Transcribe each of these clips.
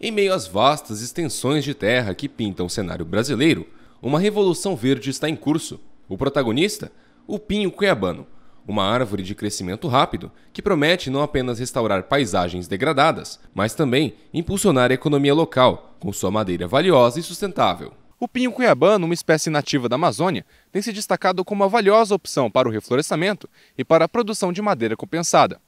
Em meio às vastas extensões de terra que pintam o cenário brasileiro, uma revolução verde está em curso. O protagonista? O pinho cuiabano, uma árvore de crescimento rápido que promete não apenas restaurar paisagens degradadas, mas também impulsionar a economia local, com sua madeira valiosa e sustentável. O pinho cuiabano, uma espécie nativa da Amazônia, tem se destacado como uma valiosa opção para o reflorestamento e para a produção de madeira compensada.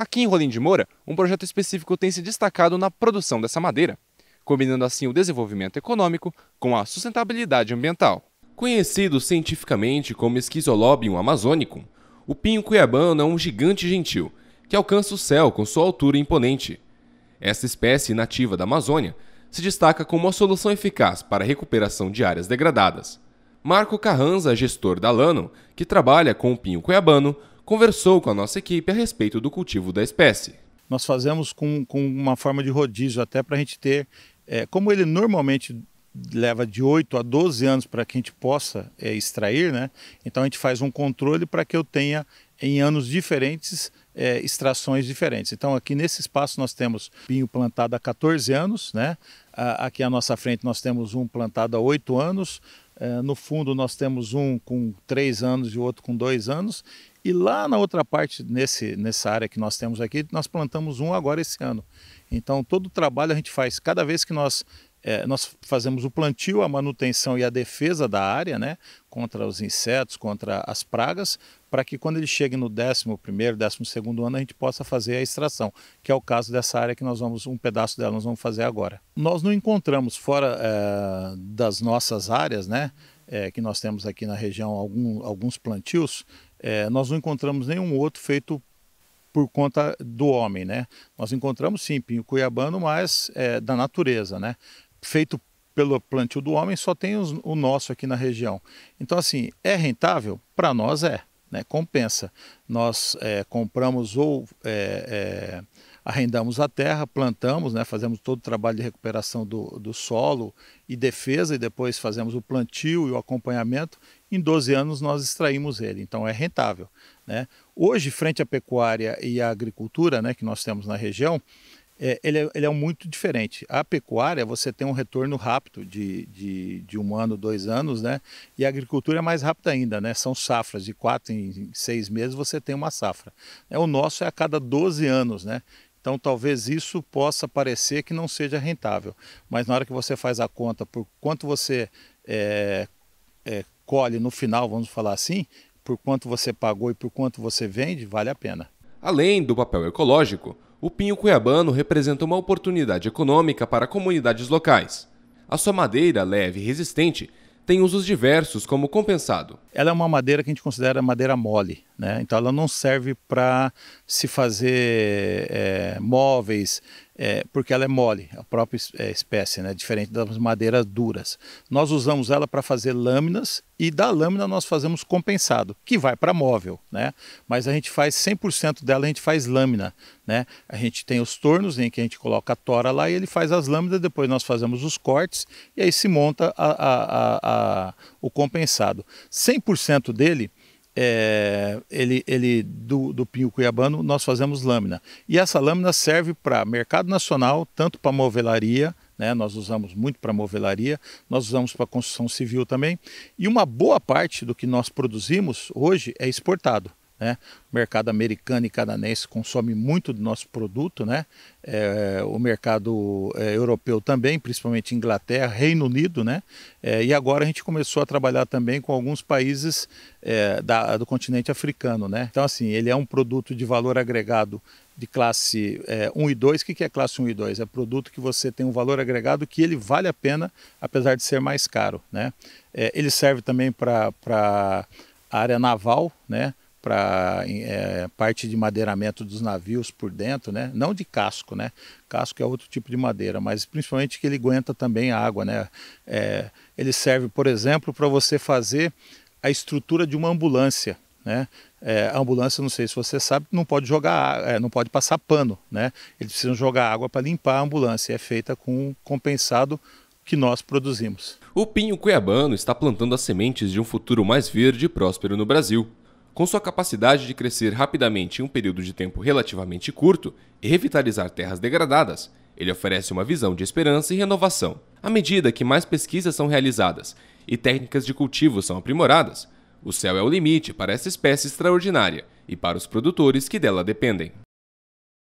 Aqui em Rolim de Moura, um projeto específico tem se destacado na produção dessa madeira, combinando assim o desenvolvimento econômico com a sustentabilidade ambiental. Conhecido cientificamente como Esquizolobium amazônico, o pinho cuiabano é um gigante gentil que alcança o céu com sua altura imponente. Esta espécie nativa da Amazônia se destaca como uma solução eficaz para a recuperação de áreas degradadas. Marco Carranza, gestor da Lano, que trabalha com o pinho cuiabano, conversou com a nossa equipe a respeito do cultivo da espécie. Nós fazemos com, com uma forma de rodízio, até para a gente ter. É, como ele normalmente leva de 8 a 12 anos para que a gente possa é, extrair, né? Então a gente faz um controle para que eu tenha em anos diferentes é, extrações diferentes. Então aqui nesse espaço nós temos vinho plantado há 14 anos, né? Aqui à nossa frente nós temos um plantado há 8 anos, no fundo nós temos um com 3 anos e outro com 2 anos e lá na outra parte, nesse, nessa área que nós temos aqui, nós plantamos um agora esse ano. Então, todo o trabalho a gente faz, cada vez que nós é, nós fazemos o plantio, a manutenção e a defesa da área, né, contra os insetos, contra as pragas, para que quando ele chegue no 11 12 ano a gente possa fazer a extração, que é o caso dessa área que nós vamos, um pedaço dela nós vamos fazer agora. Nós não encontramos fora é, das nossas áreas, né, é, que nós temos aqui na região algum, alguns plantios, é, nós não encontramos nenhum outro feito por conta do homem, né? Nós encontramos sim pinho cuiabano, mas é, da natureza, né? Feito pelo plantio do homem, só tem os, o nosso aqui na região. Então, assim, é rentável? Para nós é, né? Compensa. Nós é, compramos ou é, é arrendamos a terra, plantamos, né, fazemos todo o trabalho de recuperação do, do solo e defesa, e depois fazemos o plantio e o acompanhamento. Em 12 anos nós extraímos ele, então é rentável. Né? Hoje, frente à pecuária e à agricultura né, que nós temos na região, é, ele, é, ele, é, muito diferente. A pecuária você tem um retorno rápido de, de, de, um ano, dois anos, né? E a agricultura é mais rápida ainda, né? São safras, de quatro em seis meses você tem uma safra. É, o nosso é a cada 12 anos, né? Então talvez isso possa parecer que não seja rentável, mas na hora que você faz a conta por quanto você é, é, colhe no final, vamos falar assim, por quanto você pagou e por quanto você vende, vale a pena. Além do papel ecológico, o pinho cuiabano representa uma oportunidade econômica para comunidades locais. A sua madeira leve e resistente tem usos diversos como compensado. Ela é uma madeira que a gente considera madeira mole. Né? Então ela não serve para se fazer é, móveis, é, porque ela é mole, a própria é, espécie, né? diferente das madeiras duras. Nós usamos ela para fazer lâminas e da lâmina nós fazemos compensado, que vai para móvel, né? mas a gente faz 100% dela, a gente faz lâmina. Né? A gente tem os tornos em que a gente coloca a tora lá e ele faz as lâminas, depois nós fazemos os cortes e aí se monta a, a, a, o compensado. 100% dele é, ele, ele do, do pinho cuiabano, nós fazemos lâmina. E essa lâmina serve para mercado nacional, tanto para movelaria, né, nós usamos muito para movelaria, nós usamos para construção civil também. E uma boa parte do que nós produzimos hoje é exportado. Né? O mercado americano e canadense consome muito do nosso produto, né? É, o mercado é, europeu também, principalmente Inglaterra, Reino Unido, né? É, e agora a gente começou a trabalhar também com alguns países é, da, do continente africano, né? Então, assim, ele é um produto de valor agregado de classe é, 1 e 2. O que é classe 1 e 2? É produto que você tem um valor agregado que ele vale a pena, apesar de ser mais caro, né? É, ele serve também para a área naval, né? para é, parte de madeiramento dos navios por dentro, né? Não de casco, né? Casco é outro tipo de madeira, mas principalmente que ele aguenta também a água, né? É, ele serve, por exemplo, para você fazer a estrutura de uma ambulância, né? É, a ambulância, não sei se você sabe, não pode jogar, é, não pode passar pano, né? Eles precisam jogar água para limpar a ambulância. É feita com compensado que nós produzimos. O pinho cuiabano está plantando as sementes de um futuro mais verde e próspero no Brasil. Com sua capacidade de crescer rapidamente em um período de tempo relativamente curto e revitalizar terras degradadas, ele oferece uma visão de esperança e renovação. À medida que mais pesquisas são realizadas e técnicas de cultivo são aprimoradas, o céu é o limite para essa espécie extraordinária e para os produtores que dela dependem.